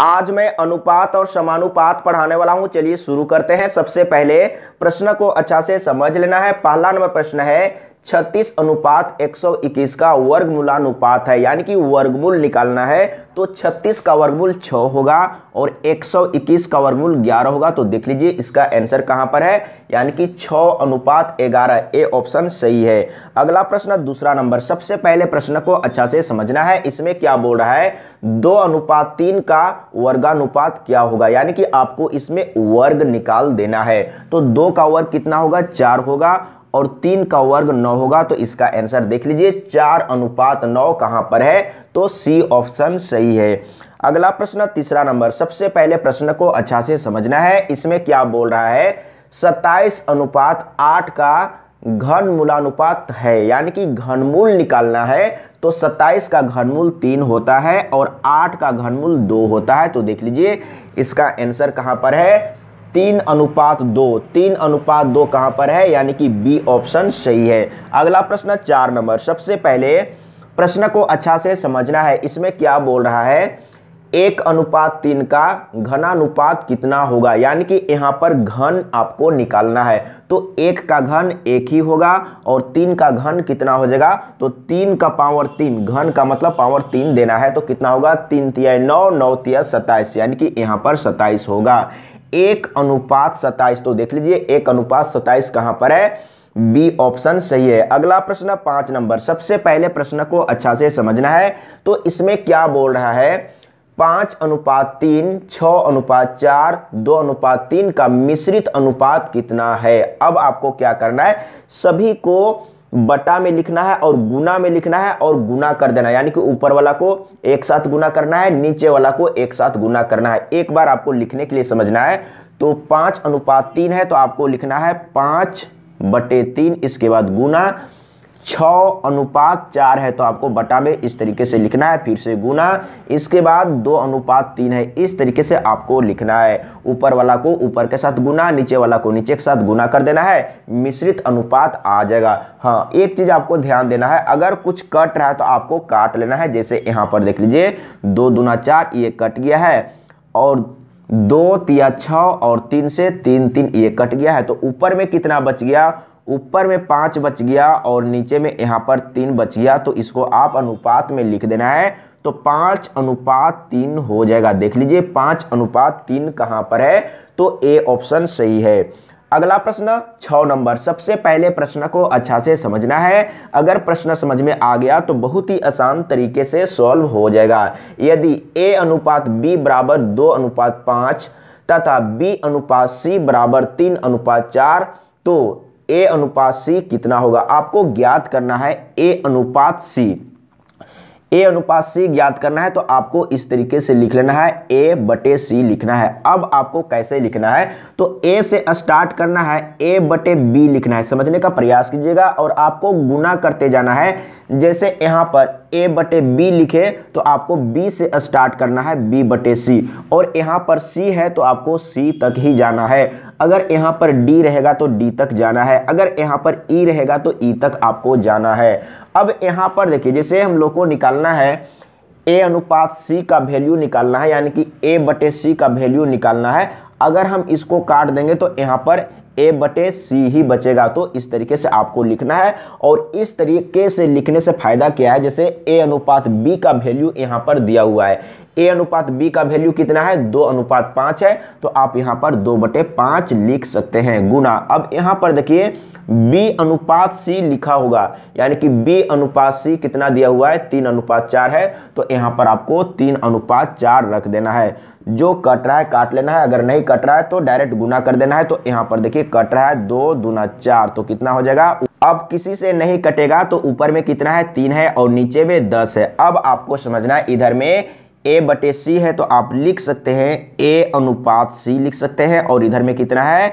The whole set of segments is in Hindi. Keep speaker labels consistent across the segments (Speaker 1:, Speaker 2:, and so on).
Speaker 1: आज मैं अनुपात और समानुपात पढ़ाने वाला हूं चलिए शुरू करते हैं सबसे पहले प्रश्न को अच्छा से समझ लेना है पहला नंबर प्रश्न है छत्तीस अनुपात एक सौ इक्कीस का वर्गमूलानुपात है यानी कि वर्गमूल निकालना है तो छत्तीस का वर्गमूल छ होगा और एक सौ इक्कीस का वर्गमूल ग्यारह होगा तो देख लीजिए इसका आंसर कहाँ पर है यानी कि छ अनुपात ग्यारह ए ऑप्शन सही है अगला प्रश्न दूसरा नंबर सबसे पहले प्रश्न को अच्छा से समझना है इसमें क्या बोल रहा है दो अनुपात तीन का वर्गानुपात क्या होगा यानी कि आपको इसमें वर्ग निकाल देना है तो दो का वर्ग कितना होगा चार होगा और तीन का वर्ग नौ होगा तो इसका आंसर देख लीजिए चार अनुपात नौ कहाँ पर है तो सी ऑप्शन सही है अगला प्रश्न तीसरा नंबर सबसे पहले प्रश्न को अच्छा से समझना है इसमें क्या बोल रहा है सत्ताईस अनुपात आठ का घन मूलानुपात है यानी कि घनमूल निकालना है तो 27 का घनमूल तीन होता है और 8 का घनमूल दो होता है तो देख लीजिए इसका आंसर कहाँ पर है तीन अनुपात दो तीन अनुपात दो कहां पर है यानी कि बी ऑप्शन सही है अगला प्रश्न चार नंबर सबसे पहले प्रश्न को अच्छा से समझना है इसमें क्या बोल रहा है एक अनुपात तीन का घनानुपात कितना होगा यानी कि यहां पर घन आपको निकालना है तो एक का घन एक ही होगा और तीन का घन कितना हो जाएगा तो तीन का पावर तीन घन का मतलब पावर तीन देना है तो कितना होगा तीन तिया नौ नौ तिया सत्ताईस यानी कि यहाँ पर सत्ताईस होगा एक अनुपात सताइस तो देख लीजिए एक अनुपात सताइस कहां पर है बी ऑप्शन सही है अगला प्रश्न पांच नंबर सबसे पहले प्रश्न को अच्छा से समझना है तो इसमें क्या बोल रहा है पांच अनुपात तीन छ अनुपात चार दो अनुपात तीन का मिश्रित अनुपात कितना है अब आपको क्या करना है सभी को बटा में लिखना है और गुना में लिखना है और गुना कर देना यानी कि ऊपर वाला को एक साथ गुना करना है नीचे वाला को एक साथ गुना करना है एक बार आपको लिखने के लिए समझना है तो पांच अनुपात तीन है तो आपको लिखना है पांच बटे तीन इसके बाद गुना छ अनुपात चार है तो आपको बटा में इस तरीके से लिखना है फिर से गुना इसके बाद दो अनुपात तीन है इस तरीके से आपको लिखना है ऊपर वाला को ऊपर के साथ गुना नीचे वाला को नीचे के साथ गुना कर देना है मिश्रित अनुपात आ जाएगा हाँ एक चीज़ आपको ध्यान देना है अगर कुछ कट रहा है तो आपको काट लेना है जैसे यहाँ पर देख लीजिए दो दुना चार ये कट गया है और दो तिया छ और तीन से तीन तीन ये कट गया है तो ऊपर में कितना बच गया ऊपर में पाँच बच गया और नीचे में यहाँ पर तीन बच गया तो इसको आप अनुपात में लिख देना है तो पाँच अनुपात तीन हो जाएगा देख लीजिए पाँच अनुपात तीन कहाँ पर है तो ए ऑप्शन सही है अगला प्रश्न छ नंबर सबसे पहले प्रश्न को अच्छा से समझना है अगर प्रश्न समझ में आ गया तो बहुत ही आसान तरीके से सॉल्व हो जाएगा यदि ए अनुपात बी बराबर दो अनुपात पाँच तथा बी अनुपात सी बराबर तीन अनुपात चार तो ए अनुपात सी कितना होगा आपको ज्ञात करना है ए अनुपात सी ए अनुपात सी ज्ञात करना है तो आपको इस तरीके से लिख लेना है ए बटे सी लिखना है अब आपको कैसे लिखना है तो ए से स्टार्ट करना है ए बटे बी लिखना है समझने का प्रयास कीजिएगा और आपको गुना करते जाना है जैसे यहाँ पर ए बटे बी लिखे तो आपको बी से स्टार्ट करना है बी बटे सी और यहाँ पर सी है तो आपको सी तक ही जाना है अगर यहाँ पर डी रहेगा तो डी तक जाना है अगर यहाँ पर ई e रहेगा तो ई e तक आपको जाना है अब यहाँ पर देखिए जैसे हम लोग को निकालना है ए अनुपात सी का वैल्यू निकालना है यानी कि ए बटे सी का वैल्यू निकालना है अगर हम इसको काट देंगे तो यहाँ पर ए बटे सी ही बचेगा तो इस तरीके से आपको लिखना है और इस तरीके से लिखने से फ़ायदा क्या है जैसे ए अनुपात बी का वैल्यू यहाँ पर दिया हुआ है ए अनुपात बी का वैल्यू कितना है दो अनुपात पाँच है तो आप यहाँ पर दो बटे पाँच लिख सकते हैं गुना अब यहाँ पर देखिए बी अनुपात सी लिखा होगा यानी कि बी अनुपात सी कितना दिया हुआ है तीन अनुपात चार है तो यहाँ पर आपको तीन अनुपात चार रख देना है जो कट रहा है काट लेना है अगर नहीं कट रहा है तो डायरेक्ट गुना कर देना है तो यहाँ पर देखिए कट रहा है दो दुना चार तो कितना हो जाएगा अब किसी से नहीं कटेगा तो ऊपर में कितना है तीन है और नीचे में दस है अब आपको समझना है इधर में ए बटे सी है तो आप लिख सकते हैं ए अनुपात सी लिख सकते हैं और इधर में कितना है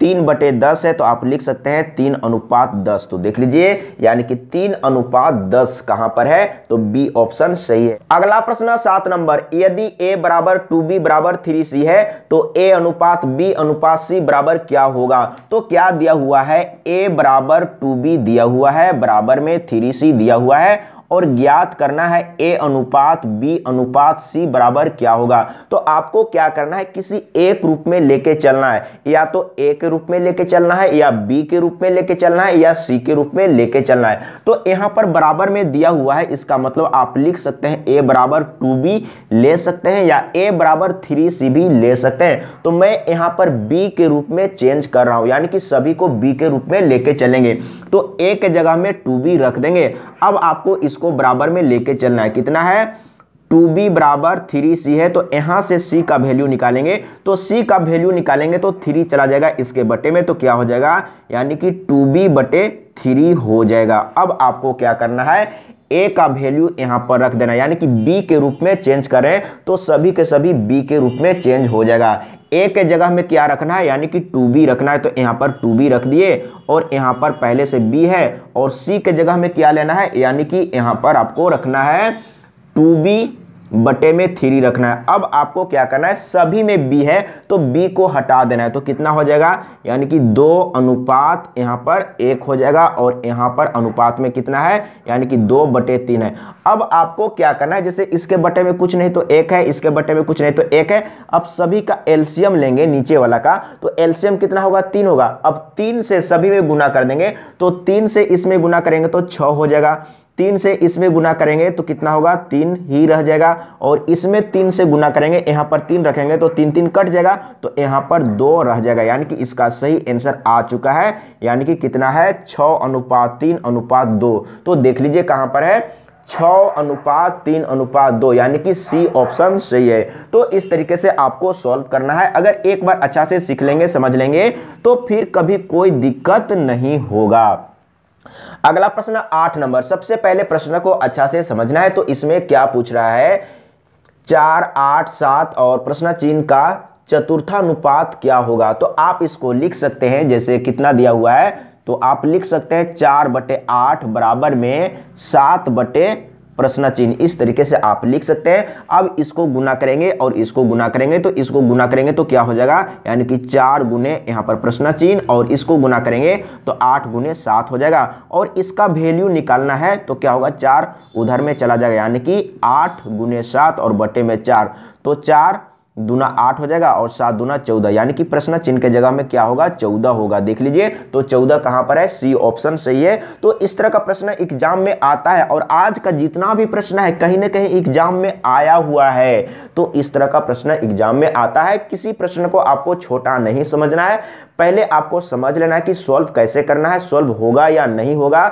Speaker 1: तीन बटे दस है तो आप लिख सकते हैं तीन अनुपात दस तो देख लीजिए यानी कि तीन अनुपात दस कहां पर है तो बी ऑप्शन सही है अगला प्रश्न सात नंबर यदि ए बराबर टू बी बराबर थ्री सी है तो ए अनुपात बी अनुपात सी बराबर क्या होगा तो क्या दिया हुआ है ए बराबर टू बी दिया हुआ है बराबर में थ्री सी दिया हुआ है और ज्ञात करना है ए अनुपात बी अनुपात सी बराबर क्या होगा तो आपको क्या करना है किसी एक रूप में लेके चलना है या तो ए के रूप में लेके चलना है या बी के रूप में लेके चलना है या सी के रूप में लेके चलना है तो यहाँ पर बराबर में दिया हुआ है इसका मतलब आप लिख सकते हैं ए बराबर टू बी ले सकते हैं या ए बराबर थ्री सी भी ले सकते हैं तो मैं यहाँ पर बी के रूप में चेंज कर रहा हूं यानी कि सभी को बी के रूप में लेके चलेंगे तो ए के जगह में टू बी रख देंगे अब आपको इसको इसको बराबर में लेके चलना है कितना है टू बी बराबर थ्री सी है तो यहां से सी का वैल्यू निकालेंगे तो सी का वैल्यू निकालेंगे तो थ्री चला जाएगा इसके बटे में तो क्या हो जाएगा यानी कि टू बी बटे थ्री हो जाएगा अब आपको क्या करना है ए का वैल्यू यहां पर रख देना यानी कि बी के रूप में चेंज करें तो सभी के सभी बी के रूप में चेंज हो जाएगा ए के जगह में क्या रखना है यानी कि टू बी रखना है तो यहाँ पर टू बी रख दिए और यहाँ पर पहले से बी है और सी के जगह में क्या लेना है यानी कि यहाँ पर आपको रखना है टू बी बटे में थ्री रखना है अब आपको क्या करना है सभी में बी है तो बी को हटा देना है तो कितना हो जाएगा यानी कि दो अनुपात यहाँ पर एक हो जाएगा और यहाँ पर अनुपात में कितना है यानी कि दो बटे तीन है अब आपको क्या करना है जैसे इसके बटे में कुछ नहीं तो एक है इसके बटे में कुछ नहीं तो एक है अब सभी का एल्सियम लेंगे नीचे वाला का तो एल्सियम कितना होगा तीन होगा अब तीन से सभी में गुना कर देंगे तो तीन से इसमें गुना करेंगे तो छ हो जाएगा तीन से इसमें गुना करेंगे तो कितना होगा तीन ही रह जाएगा और इसमें तीन से गुना करेंगे यहां पर तीन रखेंगे तो तीन तीन कट जाएगा तो यहां पर दो रह जाएगा यानी कि इसका सही आंसर आ चुका है यानी कि कितना है छ अनुपात तीन अनुपात दो तो देख लीजिए कहां पर है छ अनुपात तीन अनुपात दो यानी कि सी ऑप्शन सही है तो इस तरीके से आपको सॉल्व करना है अगर एक बार अच्छा से सीख लेंगे समझ लेंगे तो फिर कभी कोई दिक्कत नहीं होगा अगला प्रश्न आठ नंबर सबसे पहले प्रश्न को अच्छा से समझना है तो इसमें क्या पूछ रहा है चार आठ सात और प्रश्न चिन्ह का चतुर्थानुपात क्या होगा तो आप इसको लिख सकते हैं जैसे कितना दिया हुआ है तो आप लिख सकते हैं चार बटे आठ बराबर में सात बटे प्रश्न चिन्ह इस तरीके से आप लिख सकते हैं अब इसको गुना करेंगे और इसको गुना करेंगे तो इसको गुना करेंगे तो क्या हो जाएगा यानी कि चार गुने यहाँ पर प्रश्न चिन्ह और इसको गुना करेंगे तो आठ गुने सात हो जाएगा और इसका वैल्यू निकालना है तो क्या होगा चार उधर में चला जाएगा यानी कि आठ गुने सात और बटे में चार तो चार दुना आठ हो जाएगा और सात दुना चौदह यानी कि प्रश्न चिन्ह के जगह में क्या होगा चौदह होगा देख लीजिए तो चौदह कहां पर है सी ऑप्शन सही है तो इस तरह का प्रश्न एग्जाम में आता है और आज का जितना भी प्रश्न है कहीं ना कहीं एग्जाम में आया हुआ है तो इस तरह का प्रश्न एग्जाम में आता है किसी प्रश्न को आपको छोटा नहीं समझना है पहले आपको समझ लेना है कि सॉल्व कैसे करना है सॉल्व होगा या नहीं होगा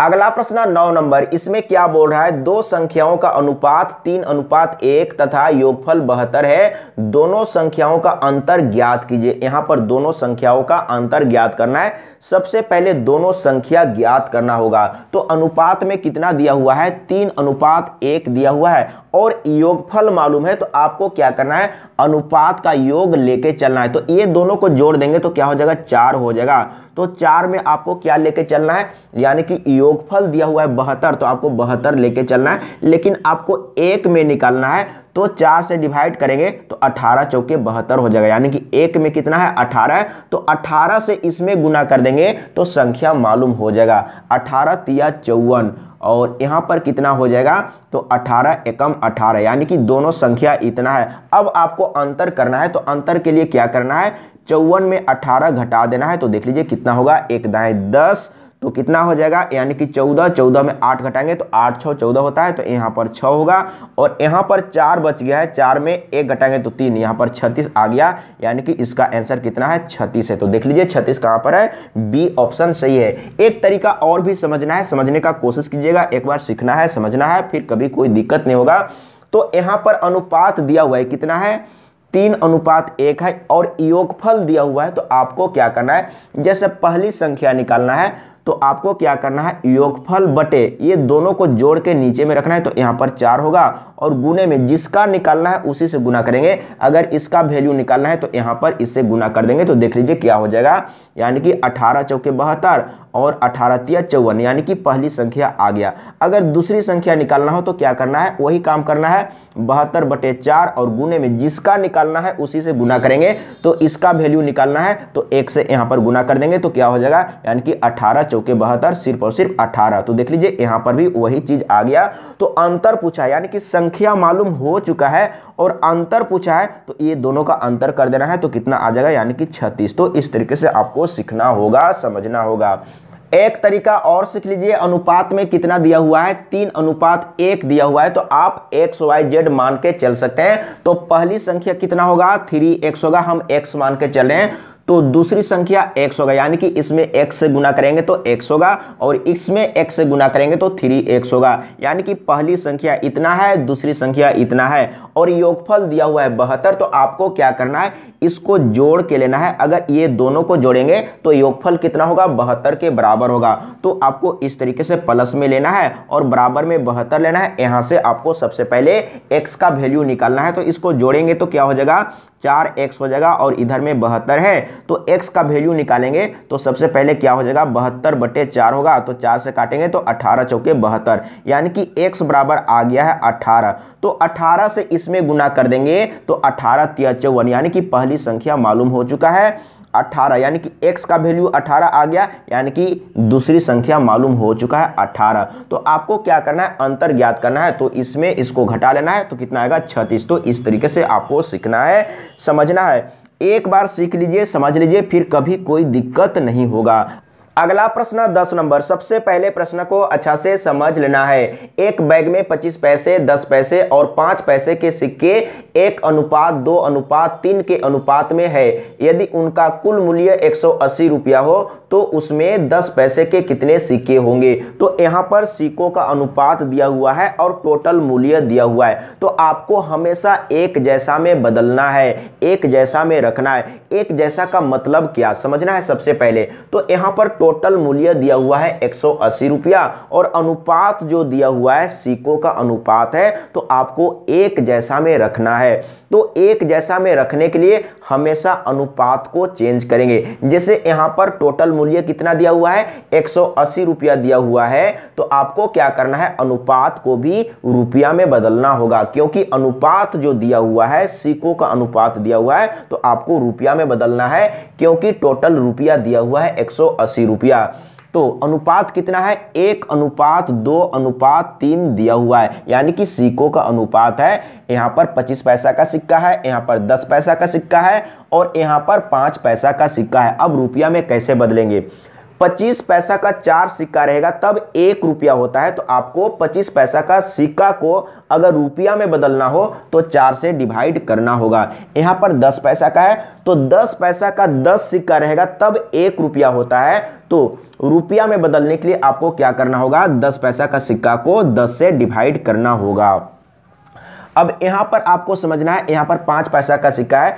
Speaker 1: अगला प्रश्न नौ नंबर इसमें क्या बोल रहा है दो संख्याओं का अनुपात तीन अनुपात एक तथा योगफल बहत्तर है दोनों संख्याओं का अंतर ज्ञात कीजिए यहां पर दोनों संख्याओं का अंतर ज्ञात करना है सबसे पहले दोनों संख्या ज्ञात करना होगा तो अनुपात में कितना दिया हुआ है तीन अनुपात एक दिया हुआ है और योगफल मालूम है तो आपको क्या करना है अनुपात का योग लेके चलना है तो ये दोनों को जोड़ देंगे तो क्या हो जाएगा चार हो जाएगा तो चार में आपको क्या लेके चलना है यानी कि योगफल दिया हुआ है बहत्तर तो आपको बहत्तर लेके चलना है लेकिन आपको एक में निकालना है तो चार से डिवाइड करेंगे तो अठारह चौके बहत्तर हो जाएगा यानी कि एक में कितना है अठारह है तो अठारह से इसमें गुना कर देंगे तो संख्या मालूम हो जाएगा अठारह तिया चौवन और यहाँ पर कितना हो जाएगा तो 18 एकम 18 यानी कि दोनों संख्या इतना है अब आपको अंतर करना है तो अंतर के लिए क्या करना है चौवन में 18 घटा देना है तो देख लीजिए कितना होगा एक दाएँ दस तो कितना हो जाएगा यानी कि चौदह चौदह में आठ घटाएंगे तो आठ छः चौदह होता है तो यहाँ पर छः होगा और यहाँ पर चार बच गया है चार में एक घटाएंगे तो तीन यहाँ पर छत्तीस आ गया यानी कि इसका आंसर कितना है छत्तीस है तो देख लीजिए छत्तीस कहाँ पर है बी ऑप्शन सही है एक तरीका और भी समझना है समझने का कोशिश कीजिएगा एक बार सीखना है समझना है फिर कभी कोई दिक्कत नहीं होगा तो यहाँ पर अनुपात दिया हुआ है कितना है तीन अनुपात एक है और योगफल दिया हुआ है तो आपको क्या करना है जैसे पहली संख्या निकालना है तो आपको क्या करना है योगफल बटे ये दोनों को जोड़ के नीचे में रखना है तो यहाँ पर चार होगा और गुने में जिसका निकालना है उसी से गुना करेंगे अगर इसका वैल्यू निकालना है तो यहाँ पर इससे गुना कर देंगे तो देख लीजिए क्या हो जाएगा यानी कि अठारह चौके बहत्तर और अठारह तिया चौवन यानी कि पहली संख्या आ गया अगर दूसरी संख्या निकालना हो तो क्या करना है वही काम करना है बहत्तर बटे चार और गुने में जिसका निकालना है उसी से गुना करेंगे तो इसका वैल्यू निकालना है तो एक से यहाँ पर गुना कर देंगे तो क्या हो जाएगा यानी कि अठारह चौके बहत्तर सिर्फ और सिर्फ अठारह तो देख लीजिए यहाँ पर भी वही चीज़ आ गया तो अंतर पूछा यानी कि संख्या मालूम हो चुका है और अंतर पूछा है तो ये दोनों का अंतर कर देना है तो कितना आ जाएगा यानी कि छत्तीस तो इस तरीके से आपको सीखना होगा समझना होगा एक तरीका और सीख लीजिए अनुपात में कितना दिया हुआ है तीन अनुपात एक दिया हुआ है तो आप एक्स वाई जेड मान के चल सकते हैं तो पहली संख्या कितना होगा थ्री एक्स होगा हम एक्स मान के चल रहे हैं तो दूसरी संख्या एक्स होगा यानी कि इसमें एक्स से गुना करेंगे तो एक्स होगा और इसमें एक्स से गुना करेंगे तो थ्री एक्स होगा यानी कि पहली संख्या इतना है दूसरी संख्या इतना है और योगफल दिया हुआ है बहत्तर तो आपको क्या करना है इसको जोड़ के लेना है अगर ये दोनों को जोड़ेंगे तो योगफल कितना होगा बहत्तर के बराबर होगा तो आपको इस तरीके से प्लस में लेना है और बराबर में बहत्तर लेना है यहाँ से आपको सबसे पहले एक्स का वैल्यू निकालना है तो इसको जोड़ेंगे तो क्या हो जाएगा चार एक्स हो जाएगा और इधर में बहत्तर है तो एक्स का वैल्यू निकालेंगे तो सबसे पहले क्या हो जाएगा बहत्तर बटे चार होगा तो चार से काटेंगे तो अठारह चौके बहत्तर यानी कि एक्स बराबर आ गया है अठारह तो अठारह से इसमें गुना कर देंगे तो अठारह तिया चौवन यानी कि पहली संख्या मालूम हो चुका है 18 यानी कि x का वैल्यू 18 आ गया यानी कि दूसरी संख्या मालूम हो चुका है 18 तो आपको क्या करना है अंतर ज्ञात करना है तो इसमें इसको घटा लेना है तो कितना आएगा छत्तीस तो इस तरीके से आपको सीखना है समझना है एक बार सीख लीजिए समझ लीजिए फिर कभी कोई दिक्कत नहीं होगा अगला प्रश्न दस नंबर सबसे पहले प्रश्न को अच्छा से समझ लेना है एक बैग में पच्चीस पैसे दस पैसे और पाँच पैसे के सिक्के एक अनुपात दो अनुपात तीन के अनुपात में है यदि उनका कुल मूल्य एक सौ अस्सी रुपया हो तो उसमें दस पैसे के कितने सिक्के होंगे तो यहाँ पर सिक्कों का अनुपात दिया हुआ है और टोटल मूल्य दिया हुआ है तो आपको हमेशा एक जैसा में बदलना है एक जैसा में रखना है एक जैसा का मतलब क्या समझना है सबसे पहले तो यहाँ पर टोटल मूल्य दिया हुआ है एक रुपया और अनुपात जो दिया हुआ है सिक्कों का अनुपात है तो आपको एक जैसा में रखना है तो एक जैसा में रखने के लिए हमेशा अनुपात को चेंज करेंगे जैसे यहाँ पर टोटल मूल्य कितना दिया हुआ है एक रुपया दिया हुआ है तो आपको क्या करना है अनुपात को भी रुपया में बदलना होगा क्योंकि अनुपात जो दिया हुआ है सिक्कों का अनुपात दिया हुआ है तो आपको रुपया में बदलना है क्योंकि टोटल रुपया दिया हुआ है एक रुपया तो अनुपात कितना है एक अनुपात दो अनुपात तीन दिया हुआ है यानी कि सिक्कों का अनुपात है यहाँ पर पच्चीस पैसा का सिक्का है यहाँ पर दस पैसा का सिक्का है और यहाँ पर पाँच पैसा का सिक्का है अब रुपया में कैसे बदलेंगे पच्चीस पैसा का चार सिक्का रहेगा तब एक रुपया होता है तो आपको पच्चीस पैसा का सिक्का को अगर रुपया में बदलना हो तो चार से डिवाइड करना होगा यहाँ पर दस पैसा का है तो दस पैसा का दस सिक्का रहेगा तब एक रुपया होता है तो रुपया में बदलने के लिए आपको क्या करना होगा दस पैसा का सिक्का को दस से डिवाइड करना होगा अब यहाँ पर आपको समझना है यहाँ पर पाँच पैसा का सिक्का है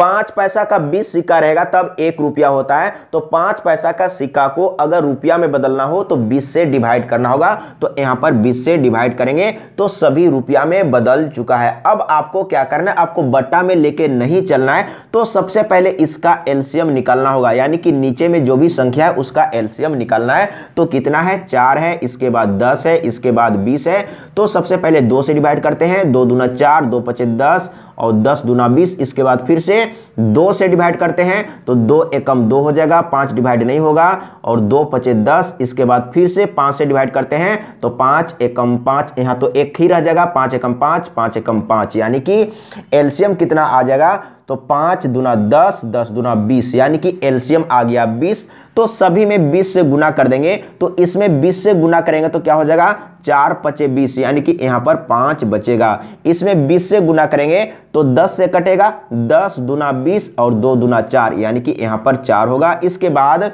Speaker 1: पांच पैसा का बीस सिक्का रहेगा तब एक रुपया होता है तो पांच पैसा का सिक्का को अगर रुपया में बदलना हो तो बीस से डिवाइड करना होगा तो यहां पर बीस से डिवाइड करेंगे तो सभी रुपया में बदल चुका है अब आपको क्या करना है आपको बट्टा में लेके नहीं चलना है तो सबसे पहले इसका एल्सियम निकालना होगा यानी कि नीचे में जो भी संख्या है उसका एल्सियम निकालना है तो कितना है चार है इसके बाद दस है इसके बाद बीस है तो सबसे पहले दो से डिवाइड करते हैं दो दूना चार दो पचे दस और दस दूना बीस इसके बाद फिर से दो से डिवाइड करते हैं तो दो एकम दो हो जाएगा पाँच डिवाइड नहीं होगा और दो पचे दस इसके बाद फिर से पाँच से डिवाइड करते हैं तो पाँच एकम पाँच यहाँ तो एक ही रह जाएगा पाँच एकम पाँच पाँच एकम पाँच यानी कि एल्शियम कितना आ जाएगा तो पांच दुना दस दस दुना बीस यानी कि एल्सियम आ गया बीस तो सभी में बीस से गुना कर देंगे तो इसमें बीस से गुना करेंगे तो क्या हो जाएगा चार पचे बीस यानी कि यहां पर पांच बचेगा इसमें बीस से गुना करेंगे तो दस से कटेगा दस दुना बीस और दो दुना चार यानी कि यहां पर चार होगा इसके बाद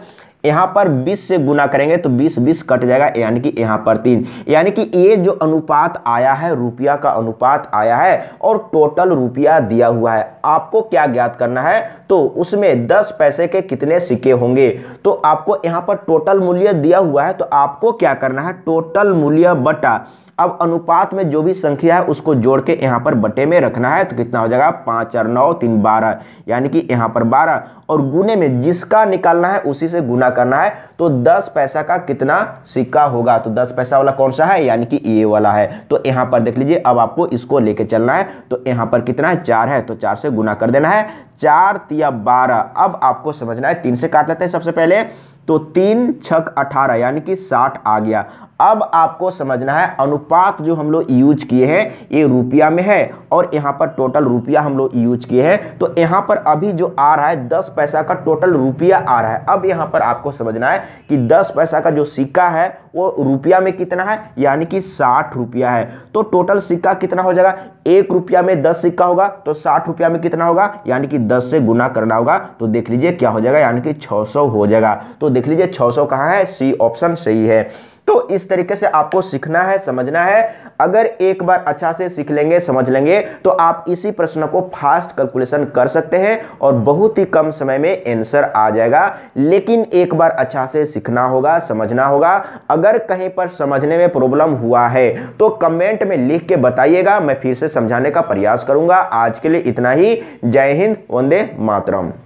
Speaker 1: यहां पर 20 से गुना करेंगे तो 20 20 कट जाएगा यानी कि यहां पर तीन यानी कि ये जो अनुपात आया है रुपया का अनुपात आया है और टोटल रुपया दिया हुआ है आपको क्या ज्ञात करना है तो उसमें 10 पैसे के कितने सिक्के होंगे तो आपको यहां पर टोटल मूल्य दिया हुआ है तो आपको क्या करना है टोटल मूल्य बटा अब अनुपात में जो भी संख्या है उसको जोड़ के यहाँ पर बटे में रखना है तो कितना हो जाएगा पाँच चार नौ तीन बारह यानी कि यहाँ पर बारह और गुने में जिसका निकालना है उसी से गुना करना है तो दस पैसा का कितना सिक्का होगा तो दस पैसा वाला कौन सा है यानी कि ये वाला है तो यहाँ पर देख लीजिए अब आपको इसको लेके चलना है तो यहाँ पर कितना है चार है तो चार से गुना कर देना है चार या बारह अब आपको समझना है तीन से काट लेते हैं सबसे पहले तो तीन छक अठारह यानी कि साठ आ गया अब आपको समझना है अनुपात जो हम लोग यूज किए हैं ये रुपया में है और यहाँ पर टोटल रुपया हम लोग यूज किए हैं तो यहाँ पर अभी जो आ रहा है दस पैसा का टोटल रुपया आ रहा है अब यहाँ पर आपको समझना है कि दस पैसा का जो सिक्का है वो रुपया में कितना है यानी कि साठ रुपया है तो टोटल सिक्का कितना हो जाएगा एक रुपया में दस सिक्का होगा तो साठ रुपया में कितना होगा यानी कि दस से गुना करना होगा तो देख लीजिए क्या हो जाएगा यानी कि छः हो जाएगा तो देख लीजिए 600 कहाँ है सी ऑप्शन सही है तो इस तरीके से आपको सीखना है समझना है अगर एक बार अच्छा से सीख लेंगे समझ लेंगे तो आप इसी प्रश्न को फास्ट कैलकुलेशन कर सकते हैं और बहुत ही कम समय में आंसर आ जाएगा लेकिन एक बार अच्छा से सीखना होगा समझना होगा अगर कहीं पर समझने में प्रॉब्लम हुआ है तो कमेंट में लिख के बताइएगा मैं फिर से समझाने का प्रयास करूंगा आज के लिए इतना ही जय हिंद वंदे मातरम